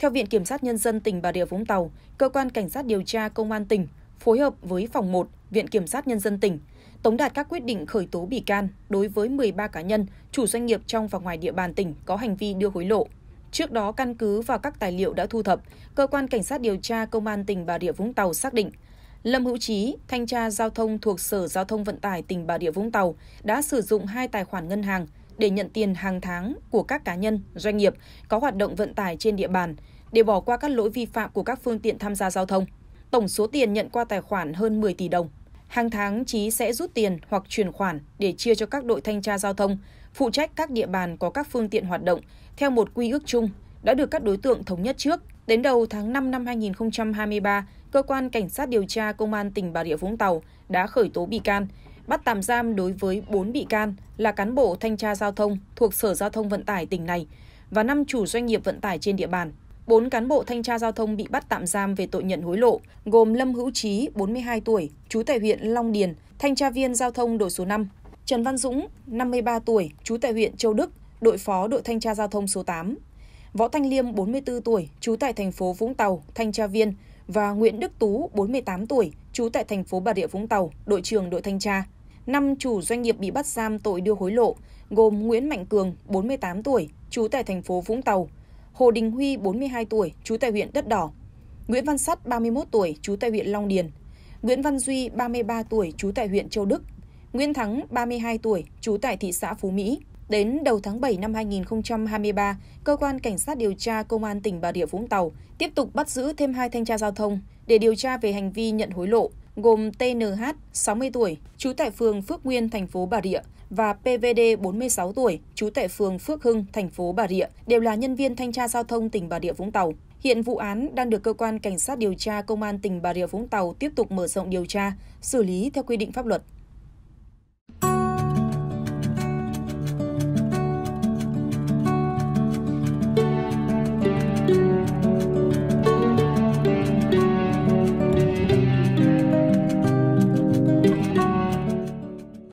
Theo Viện Kiểm sát Nhân dân tỉnh Bà Rịa Vũng Tàu, Cơ quan Cảnh sát điều tra Công an tỉnh phối hợp với Phòng 1, Viện Kiểm sát Nhân dân tỉnh, tống đạt các quyết định khởi tố bị can đối với 13 cá nhân, chủ doanh nghiệp trong và ngoài địa bàn tỉnh có hành vi đưa hối lộ. Trước đó, căn cứ vào các tài liệu đã thu thập, Cơ quan Cảnh sát điều tra Công an tỉnh Bà Rịa Vũng Tàu xác định Lâm Hữu Chí, thanh tra giao thông thuộc Sở Giao thông Vận tải tỉnh Bà Rịa Vũng Tàu, đã sử dụng hai tài khoản ngân hàng – để nhận tiền hàng tháng của các cá nhân, doanh nghiệp có hoạt động vận tải trên địa bàn để bỏ qua các lỗi vi phạm của các phương tiện tham gia giao thông. Tổng số tiền nhận qua tài khoản hơn 10 tỷ đồng. Hàng tháng Trí sẽ rút tiền hoặc chuyển khoản để chia cho các đội thanh tra giao thông, phụ trách các địa bàn có các phương tiện hoạt động theo một quy ước chung đã được các đối tượng thống nhất trước. Đến đầu tháng 5 năm 2023, cơ quan cảnh sát điều tra công an tỉnh Bà Rịa Vũng Tàu đã khởi tố bị can, bắt tạm giam đối với 4 bị can là cán bộ thanh tra giao thông thuộc Sở Giao thông Vận tải tỉnh này và 5 chủ doanh nghiệp vận tải trên địa bàn. 4 cán bộ thanh tra giao thông bị bắt tạm giam về tội nhận hối lộ, gồm Lâm Hữu Trí, 42 tuổi, trú tại huyện Long Điền, thanh tra viên giao thông đội số 5, Trần Văn Dũng, 53 tuổi, trú tại huyện Châu Đức, đội phó đội thanh tra giao thông số 8, Võ Thanh Liêm, 44 tuổi, trú tại thành phố Vũng Tàu, thanh tra viên, và Nguyễn Đức Tú, 48 tuổi, trú tại thành phố Bà Rịa Vũng Tàu, đội trưởng đội thanh tra. 5 chủ doanh nghiệp bị bắt giam tội đưa hối lộ, gồm Nguyễn Mạnh Cường, 48 tuổi, trú tại thành phố Vũng Tàu, Hồ Đình Huy, 42 tuổi, trú tại huyện Đất Đỏ, Nguyễn Văn Sắt, 31 tuổi, trú tại huyện Long Điền, Nguyễn Văn Duy, 33 tuổi, trú tại huyện Châu Đức, Nguyễn Thắng, 32 tuổi, trú tại thị xã Phú Mỹ. Đến đầu tháng 7 năm 2023, cơ quan cảnh sát điều tra công an tỉnh Bà Rịa Vũng Tàu tiếp tục bắt giữ thêm hai thanh tra giao thông để điều tra về hành vi nhận hối lộ gồm TNH 60 tuổi, trú tại phường Phước Nguyên, thành phố Bà Rịa và PVD 46 tuổi, trú tại phường Phước Hưng, thành phố Bà Rịa, đều là nhân viên thanh tra giao thông tỉnh Bà Rịa Vũng Tàu. Hiện vụ án đang được cơ quan cảnh sát điều tra công an tỉnh Bà Rịa Vũng Tàu tiếp tục mở rộng điều tra, xử lý theo quy định pháp luật.